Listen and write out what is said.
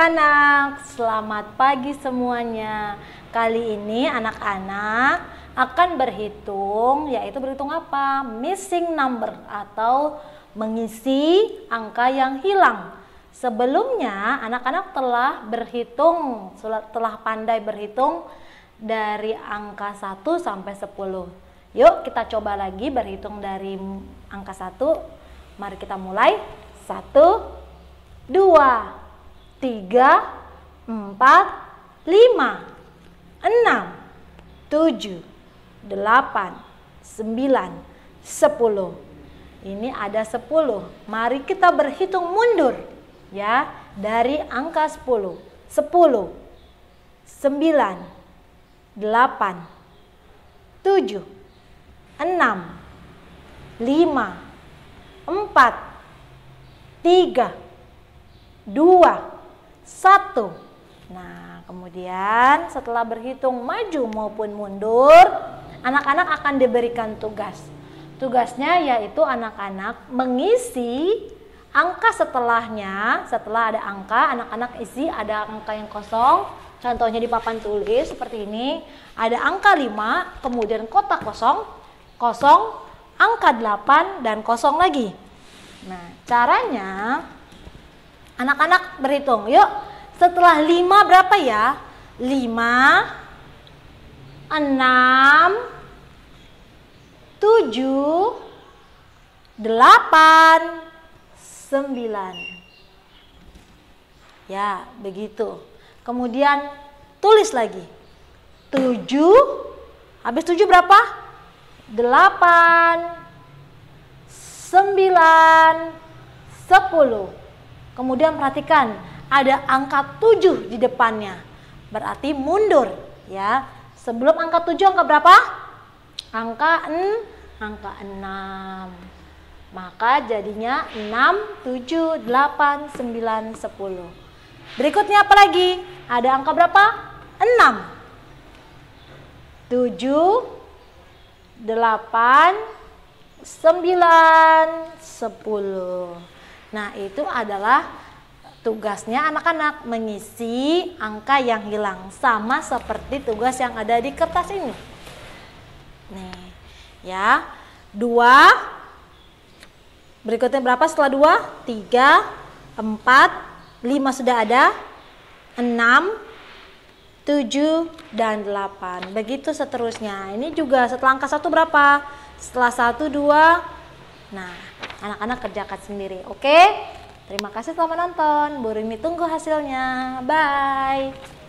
anak-anak, selamat pagi semuanya. Kali ini anak-anak akan berhitung, yaitu berhitung apa? Missing number atau mengisi angka yang hilang. Sebelumnya anak-anak telah berhitung, telah pandai berhitung dari angka 1 sampai 10. Yuk kita coba lagi berhitung dari angka 1. Mari kita mulai. 1 2 tiga, empat, lima, enam, tujuh, delapan, sembilan, sepuluh. Ini ada sepuluh. Mari kita berhitung mundur ya dari angka sepuluh. Sepuluh, sembilan, delapan, tujuh, enam, lima, empat, tiga, dua, satu. Nah, kemudian setelah berhitung maju maupun mundur, anak-anak akan diberikan tugas. Tugasnya yaitu anak-anak mengisi angka setelahnya, setelah ada angka, anak-anak isi ada angka yang kosong. Contohnya di papan tulis seperti ini, ada angka 5, kemudian kotak kosong, kosong, angka 8 dan kosong lagi. Nah, caranya Anak-anak berhitung, yuk. Setelah 5 berapa ya? 5 6 7 8 9 Ya, begitu. Kemudian tulis lagi. 7 habis 7 berapa? 8 9 10 Kemudian perhatikan ada angka 7 di depannya. Berarti mundur ya. Sebelum angka 7 angka berapa? Angka n, angka 6. Maka jadinya 6 7 8 9 10. Berikutnya apa lagi? Ada angka berapa? 6. 7 8 9 10. Nah, itu adalah tugasnya anak-anak mengisi angka yang hilang sama seperti tugas yang ada di kertas ini. Nih, ya. dua Berikutnya berapa setelah dua tiga empat lima sudah ada. enam tujuh dan delapan Begitu seterusnya. Ini juga setelah angka satu berapa? Setelah satu dua Nah, anak-anak kerjakan sendiri. Oke? Terima kasih telah menonton. Burini tunggu hasilnya. Bye.